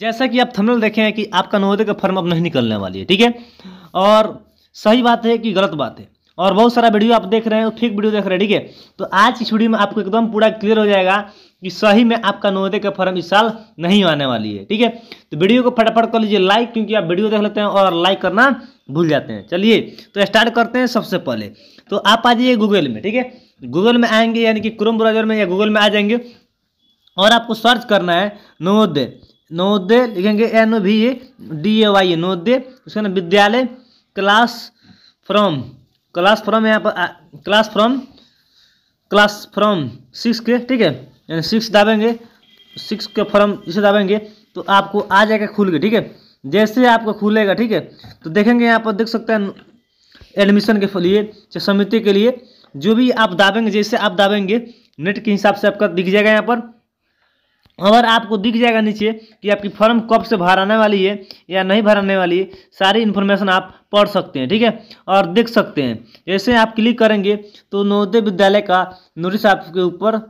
जैसा कि आप थमल देखे हैं कि आपका नवोदय का फॉर्म अब नहीं निकलने वाली है ठीक है और सही बात है कि गलत बात है और बहुत सारा वीडियो आप देख रहे हैं ठीक वीडियो देख रहे हैं ठीक है तो आज इस वीडियो में आपको एकदम पूरा क्लियर हो जाएगा कि सही में आपका नवोदय का फॉर्म इस साल नहीं आने वाली है ठीक है तो वीडियो को फटाफट कर लीजिए लाइक क्योंकि आप वीडियो देख लेते हैं और लाइक करना भूल जाते हैं चलिए तो स्टार्ट करते हैं सबसे पहले तो आप आ जाइए गूगल में ठीक है गूगल में आएंगे यानी कि क्रोम ब्राउजर में या गूगल में आ जाएंगे और आपको सर्च करना है नवोदय नवोदय लिखेंगे एन भी A D A Y A Navodaya उसके नाम Vidyalaya class from class from यहाँ पर class from class from six के ठीक है यानी सिक्स दाबेंगे सिक्स के फ्रॉम इसे दाबेंगे तो आपको आ जाएगा खुल के ठीक है जैसे आपको खुलेगा ठीक है तो देखेंगे यहाँ पर देख सकते हैं एडमिशन के लिए चाहे समिति के लिए जो भी आप दाबेंगे जैसे आप दाबेंगे नेट के हिसाब से आपका दिख जाएगा यहाँ पर और आपको दिख जाएगा नीचे कि आपकी फॉर्म कब से भराने वाली है या नहीं भराने वाली है सारी इन्फॉर्मेशन आप पढ़ सकते हैं ठीक है और देख सकते हैं ऐसे आप क्लिक करेंगे तो नवोदय विद्यालय का नोटिस आपके ऊपर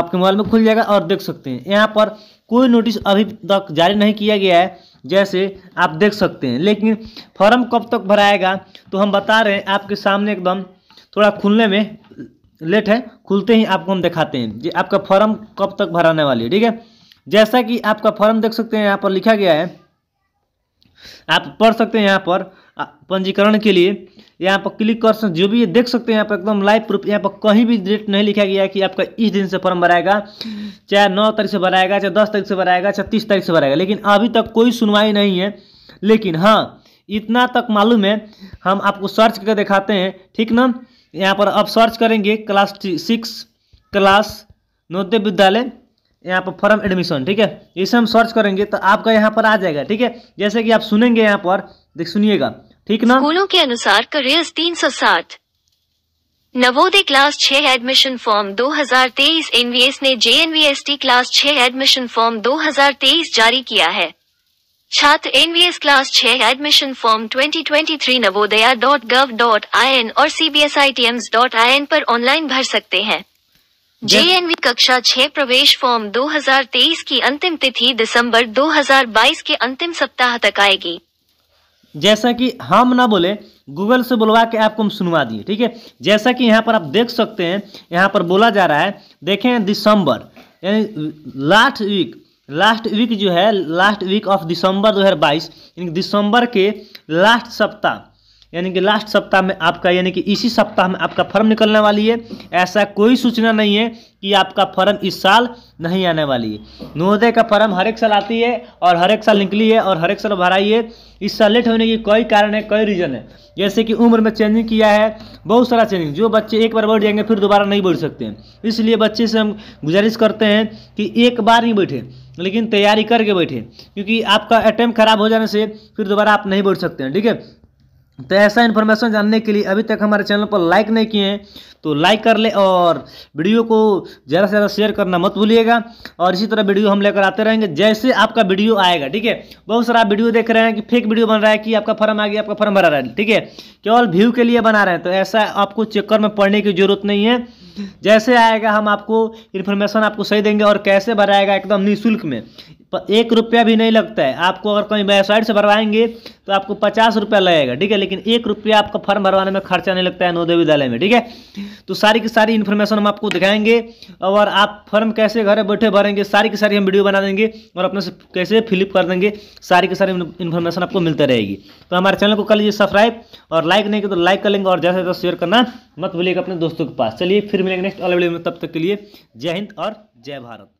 आपके मोबाइल में खुल जाएगा और देख सकते हैं यहाँ पर कोई नोटिस अभी तक जारी नहीं किया गया है जैसे आप देख सकते हैं लेकिन फॉर्म कब तक भराएगा तो हम बता रहे हैं आपके सामने एकदम थोड़ा खुलने में लेट है खुलते ही आपको हम दिखाते हैं जी आपका फॉर्म कब तक भराने वाली है ठीक है जैसा कि आपका फॉर्म देख सकते हैं यहाँ पर लिखा गया है आप पढ़ सकते हैं यहाँ पर पंजीकरण के लिए यहाँ पर क्लिक कर सकते जो भी ये देख सकते हैं यहाँ पर एकदम लाइव प्रूफ यहाँ पर कहीं भी डेट नहीं लिखा गया है कि आपका इस दिन से फॉर्म भराएगा चाहे नौ तारीख से भराएगा चाहे दस तारीख से भराएगा चाहे तीस तारीख से भराएगा लेकिन अभी तक कोई सुनवाई नहीं है लेकिन हाँ इतना तक मालूम है हम आपको सर्च करके दिखाते हैं ठीक ना यहाँ पर आप सर्च करेंगे क्लास सिक्स क्लास नोद्य विद्यालय यहाँ पर फॉर्म एडमिशन ठीक है इसे हम सर्च करेंगे तो आपका यहाँ पर आ जाएगा ठीक है जैसे कि आप सुनेंगे यहाँ पर देख सुनिएगा ठीक ना स्कूलों के अनुसार करियर्स तीन सौ साठ नवोदय क्लास छह एडमिशन फॉर्म 2023 एनवीएस ने टी क्लास छह एडमिशन फॉर्म 2023 जारी किया है छात्र एनवीएस क्लास छह admission form 2023 Navodaya dot gov dot I N और C B S I T M S dot I N पर ऑनलाइन भर सकते हैं जेएनवी कक्षा छह प्रवेश फॉर्म 2023 की अंतिम तिथि दिसंबर 2022 के अंतिम सप्ताह तक आएगी जैसा कि हम ना बोले गूगल से बुलवा के आपको हम सुनवा दिए ठीक है जैसा कि यहाँ पर आप देख सकते हैं यहाँ पर बोला जा रहा है देखें दिसंबर यानी लास्ट वीक लास्ट वीक जो है लास्ट वीक ऑफ दिसंबर 2022 यानी दिसंबर के लास्ट सप्ताह यानी कि लास्ट सप्ताह में आपका यानी कि इसी सप्ताह में आपका फर्म निकलने वाली है ऐसा कोई सूचना नहीं है कि आपका फर्म इस साल नहीं आने वाली है नवोदय का फर्म हर एक साल आती है और हर एक साल निकली है और हर एक साल भराई है इस साल लेट होने की कोई कारण है कोई रीज़न है जैसे कि उम्र में चेंजिंग किया है बहुत सारा चेंजिंग जो बच्चे एक बार बैठ जाएंगे फिर दोबारा नहीं बैठ सकते हैं इसलिए बच्चे से हम गुजारिश करते हैं कि एक बार ही बैठे लेकिन तैयारी करके बैठे क्योंकि आपका अटैम्प खराब हो जाने से फिर दोबारा आप नहीं बैठ सकते हैं ठीक है तो ऐसा इन्फॉर्मेशन जानने के लिए अभी तक हमारे चैनल पर लाइक नहीं किए हैं तो लाइक कर ले और वीडियो को ज़्यादा से ज़्यादा शेयर करना मत भूलिएगा और इसी तरह वीडियो हम लेकर आते रहेंगे जैसे आपका वीडियो आएगा ठीक है बहुत सारा वीडियो देख रहे हैं कि फेक वीडियो बन रहा है कि आपका फॉर्म आ गया आपका फॉर्म भरा रहा है ठीक है केवल व्यू के लिए बना रहे हैं तो ऐसा आपको चक्कर में पड़ने की जरूरत नहीं है जैसे आएगा हम आपको इन्फॉर्मेशन आपको सही देंगे और कैसे भराएगा एकदम निःशुल्क में एक रुपया भी नहीं लगता है आपको अगर कहीं वेबसाइट से भरवाएंगे तो आपको पचास रुपया लगेगा ठीक है लेकिन एक रुपया आपका फॉर्म भरवाने में खर्चा नहीं लगता है नवोदय विद्यालय में ठीक है तो सारी की सारी इन्फॉर्मेशन हम आपको दिखाएंगे और आप फॉर्म कैसे घर बैठे भरेंगे सारी की सारी हम वीडियो बना देंगे और अपने से कैसे फिलिप कर देंगे सारी की सारी इन्फॉर्मेशन आपको मिलती रहेगी तो हमारे चैनल को कर लीजिए सब्सक्राइब और लाइक नहीं किया तो लाइक कर लेंगे और ज़्यादा से शेयर करना मत भूलिएगा अपने दोस्तों के पास चलिए फिर मिलेंगे नेक्स्ट वाले वीडियो में तब तक के लिए जय हिंद और जय भारत